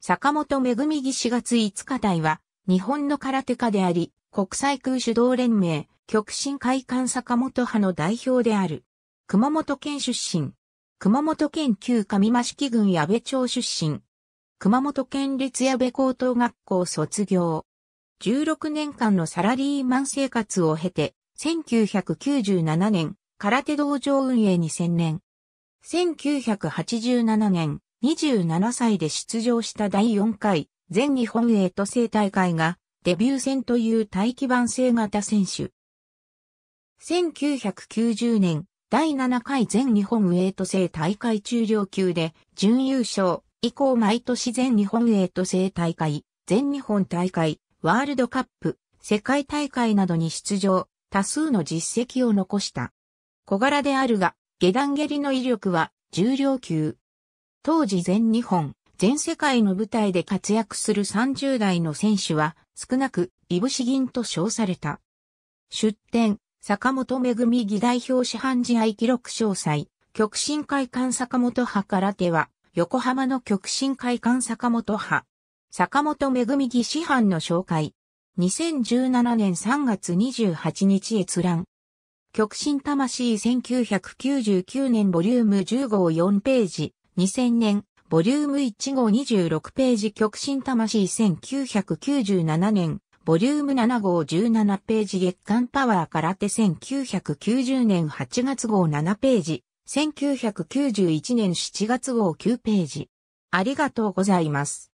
坂本恵義4月5日台は、日本の空手家であり、国際空手道連盟、極真会館坂本派の代表である。熊本県出身。熊本県旧上益木郡矢部町出身。熊本県立矢部高等学校卒業。16年間のサラリーマン生活を経て、1997年、空手道場運営に専念。1987年、27歳で出場した第4回全日本エイト制大会がデビュー戦という大基盤制型選手。1990年第7回全日本エイト制大会中量級で準優勝以降毎年全日本エイト制大会、全日本大会、ワールドカップ、世界大会などに出場、多数の実績を残した。小柄であるが、下段蹴りの威力は重量級、当時全日本、全世界の舞台で活躍する30代の選手は、少なく、いぶし銀と称された。出展、坂本恵義代表市販試合記録詳細、極真会館坂本派空手は、横浜の極真会館坂本派。坂本恵義師範の紹介。2017年3月28日閲覧。極真魂1999年ボリューム10号4ページ。2000年、ボリューム1号26ページ極真魂1997年、ボリューム7号17ページ月刊パワー空手1990年8月号7ページ、1991年7月号9ページ。ありがとうございます。